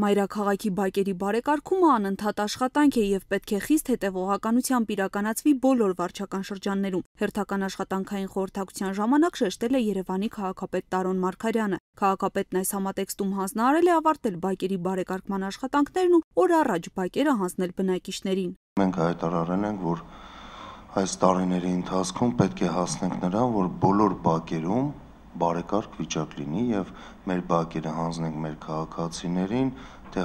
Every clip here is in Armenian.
Մայրաքաղաքի բակերի բարեկարգումը անընդհատ աշխատանք է եւ պետք է խիստ հետեւողականությամբ իրականացվի բոլոր վարչական շրջաններում։ Հերթական աշխատանքային խորհրդակցության ժամանակ շեշտել է Երևանի քաղաքապետ Տարոն Մարգարյանը։ Քաղաքապետն այս համատեքստում հանձնարարել է ավարտել բակերի բարեկարգման աշխատանքներն ու օր առաջ բակերը հանձնել բնակիչներին։ Մենք հայտարարել ենք, որ այս տարիների ընթացքում պետք է հասնենք նրան, որ բոլոր բակերում բարեկարգ վիճակ լինի եւ մեր բակերը հանձնենք մեր քաղաքացիներին, թե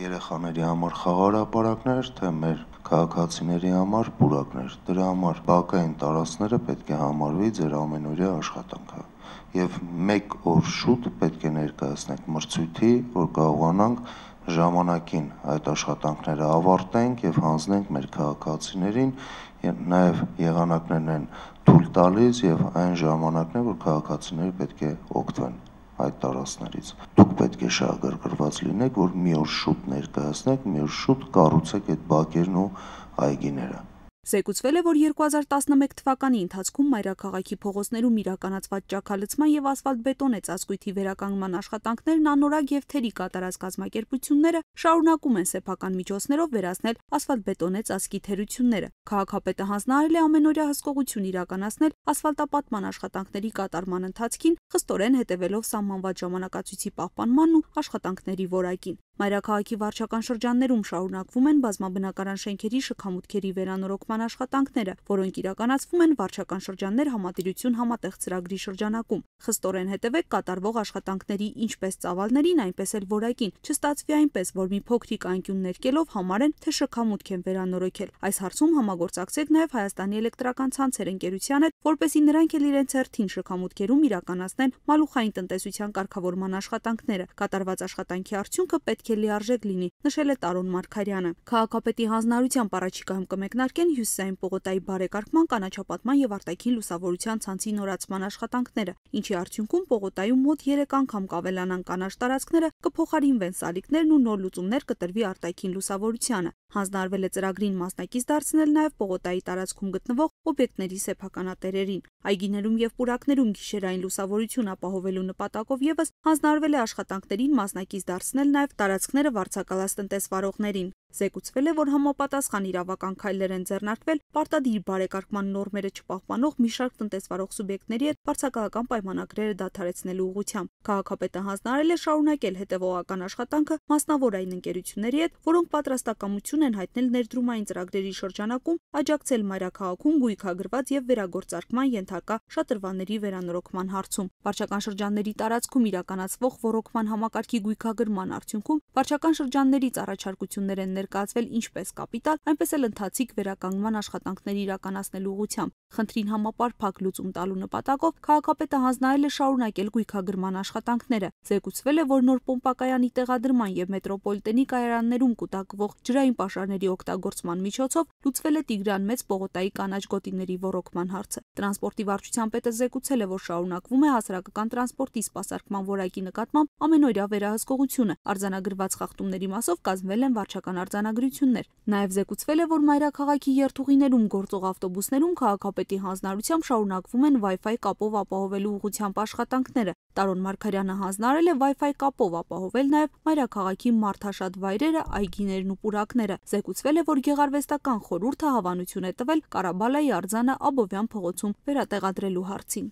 երեխաների համար խաղարապարակներ, թե մեր քաղաքացիների համար պուրակներ։ Դրա համար բակային տարածները պետք է համարվի ձեր ամենօրյա աշխատանքը եւ մեկ օր շուտ պետք է ներկայացնենք մրցույթի, որ կարողանանք ժամանակին այդ աշխատանքները ավարտենք եւ հանձնենք մեր քաղաքացիներին նաեւ եղանակներն են թույլ տալիս եւ այն ժամանակն է որ քաղաքացիները պետք է օգտվեն այդ տարածներից դուք պետք է շահագրգռված լինեք որ մի օր շուտ ներկայացնեք մի օր շուտ կառուցեք այդ բակերն ու այգիները Զեկուցվել է, որ 2011 թվականի ընթացքում մայրաքաղաքի փողոցներում իրականացված ճակալցման եւ ասֆալտբետոնե ծածկույթի վերականգնման աշխատանքներն անորակ եւ թերի կատարած կազմակերպությունները շարունակում են սեփական միջոցներով վերացնել ասֆալտբետոնե ծածկի թերությունները։ Քաղաքապետը հանձնարարել է ամենօրյա հսկողություն իրականացնել ասֆալտապատման աշխատանքների կատարման ընթացքին, խստորեն հետևելով սահմանված ժամանակացույցի պահպանմանն ու աշխատանքների որակին։ Մայրաքաղաքի վարչական շրջաններում շարունակվում են բազմաբնակարան շենքերի շքամուտքերի վերանորոգման աշխատանքները, որոնք իրականացվում են վարչական շրջաններ համատիրություն համատեղ ծրագրի շրջանակում։ Խստորեն հետևեք կատարվող աշխատանքների ինչպես ծավալներին, այնպես էլ որակին, չստացվի այնպես, որ մի փոքրիկ անկյուն ներկելով համարեն, թե շքամուտք են վերանորոգել։ Այս հարցում համագործակցեք նաև Հայաստանի էլեկտրական ցանցեր ընկերության հետ, որպեսզի նրանք էլ իրենց հերթին շքամուտքերում իրականացնեն մալուխային տնտեսության կարգավորման աշխատանքները։ Կատարված աշխատանքի արդյունքը պետք պետք է լիարժեք լինի, նշել է Տարոն Մարգարյանը։ Քաղաքապետի հանձնարարությամբ առաջիկայում կմեկնարկեն հյուսիսային պողոտայի բարեկարգման, կանաչապատման եւ արտաքին լուսավորության ցանցի նորացման աշխատանքները, ինչի արդյունքում պողոտայում մոտ 3 անգամ կավելանան կանաչ տարածքները, կփոխարինվեն սալիկներն ու նոր լուծումներ կտրվի արտաքին լուսավորությանը։ Հանձնարվել է ծրագրին մասնակից դարձնել նաև Պողոտայի տարածքում գտնվող օբյեկտների սեփականատերերին։ Այգիներում եւ պուրակներում գիշերային լուսավորություն ապահովելու նպատակով եւս հանձնարվել է աշխատանքներին մասնակից դարձնել նաև տարածքները վարձակալած տնտեսվարողներին։ Զեկուցվել է, որ համապատասխան իրավական քայլեր են ձեռնարկվել պարտադիր բարեկարգման նորմերը չպահպանող մի շարք տնտեսվարող սուբյեկտների հետ վարձակալական պայմանագրերը դադարեցնելու ուղղությամբ։ Քաղաքապետը հանձնարարել է շարունակել հետևողական աշխատանքը մասնավոր այն ընկերությունների հետ, որոնք պատրաստակամություն են հայտնել ներդրումային ծրագրերի շրջանակում աջակցել մայրաքաղաքում գույքագրված եւ վերագործարկման ենթակա շատրվաների վերանորոգման հարցում։ Վարչական շրջանների տարածքում իրականացվող ռոռոկման համակարգի գույքագրման արդյունքում վարչական շրջաններից առաջարկություններ են ներկայացվել ինչպես կապիտալ, այնպես էլ ընթացիկ վերականգնման աշխատանքների իրականացնելու ուղղությամբ։ Խնդրին համապարփակ լուծում տալու նպատակով քաղաքապետը հանձնարարել է շարունակել գույքագրման աշխատանքները։ Զեկուցվել է, որ նոր պոմպակայանի տեղադրման եւ մետրոպոլիտենի կայարաններում կուտակվող ջրային պաշարների օգտագործման միջոցով լուծվել է Տիգրան մեծ Պողոտայի կանաչ գոտիների ռոռոկման հարցը։ Տրանսպորտի վարչության պետը զեկուցել է, որ շարունակվում է հասարակական տրանսպորտի սպասարկման որակի նկատմամբ ամենօրյա վերահսկողությունը։ Արձանագրված խախտումների մասով կազմվել են վարչական արձանագրություններ։ Նաև զեկուցվել է, որ մայրաքաղաքի երթուղիներում գործող ավտոբուսներում քաղաքապետի հանձնարարությամբ շարունակվում են Wi-Fi կապով ապահովելու ուղղությամբ աշխատանքները։ Տարոն Մարգարյանը հանձնարարել է Wi-Fi կապով ապահովել նաև մայրաքաղաքի մարդաշատ վայրերը, այգիներն ու պուրակները։ Զեկուցվել է, որ Գեղարվեստական խորհուրդը հավանություն է տվել Ղարաբալայի արձանը Աբովյան փողոցում վերատեղադրելու հարցին։